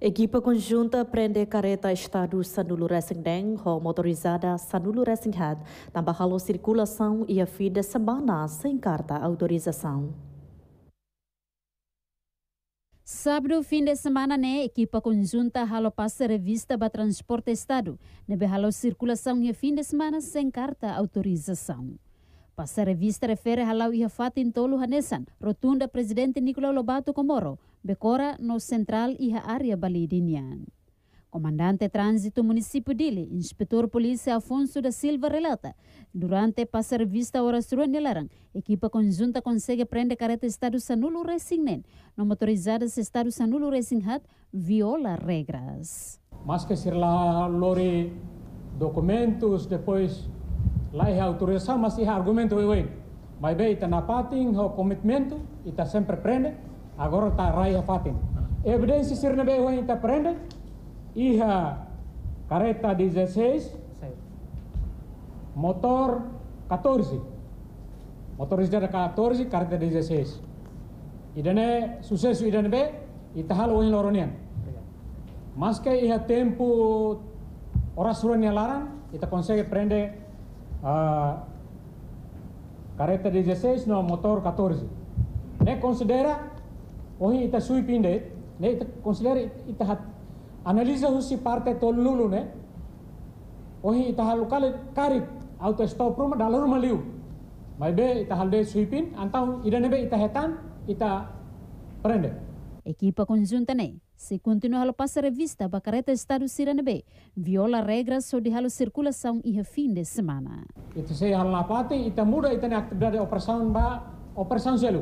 Equipa conjunta prende carreta Estado Sanulu Racing ou motorizada Sanulu Racing Head, também halou circulação e a de semana sem carta autorização. Sábado, fim de semana, né, equipa conjunta halou passa revista para transporte Estado, né, halo circulação e fim de semana sem carta autorização. Passa revista refere halou e fato em tolo Hanesan, rotunda presidente Nicolau Lobato Comoro, Becora no Central e a área balidinian. Comandante Trânsito Município Dili, Inspetor Polícia Afonso da Silva relata, durante passar vista ao de Larang, equipa conjunta consegue prender careta Estado Sanulo Racing no motorizada Estado Sanulo Racing Hat viola regras. Mas que ser lá lore documentos, depois lá é autorização, mas é argumento, mas bem, está na parte, o comitimento, e está sempre prende. agora tá raia fatin. Ah. evidência ser na beira ainda prende iha careta 16 motor 14 motorizada 14 careta 16 idane sucesso idane be itahal wen loronian maske iha tempo ora surania laran ita consegue prende uh, careta 16 no motor 14 ne considera ohi ita sui pinde ne ita consider ita hat analisa husi parte tol lulu ne ohi ita hal kale kari auto stop dalam rumah liu, mai be ita halde de sui pin antau ida be ita hetan ita prende Equipa conjunta ne se continua a passar revista para status Estado be, viola regras sobre a circulação e fim de semana. Itu saya halapati, itu muda, itu atividade operação ba operação selu.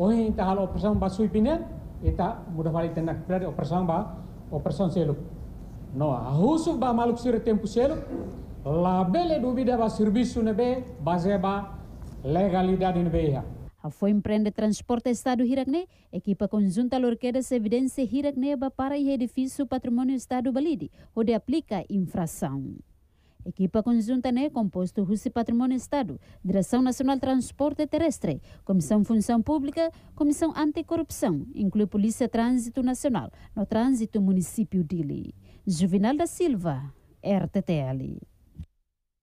Ohin tahal operasyon ba suipinen, ita mudah balik tenak berarti operasyon ba operasyon seluk. No, husuk ba maluk o tempo seluk, labele duvida ba serviço nebe, base ba legalidade nebe A Foi empreende transporte Estado Hirakne, equipa conjunta Lorqueda se evidência Hirakne para edifício patrimônio Estado Balidi, onde aplica infração. Equipa conjunta né, composto Rússia Patrimônio Estado, Direção Nacional Transporte Terrestre, Comissão Função Pública, Comissão Anticorrupção, inclui Polícia Trânsito Nacional, no Trânsito Município de Ili. Juvenal da Silva, RTTL.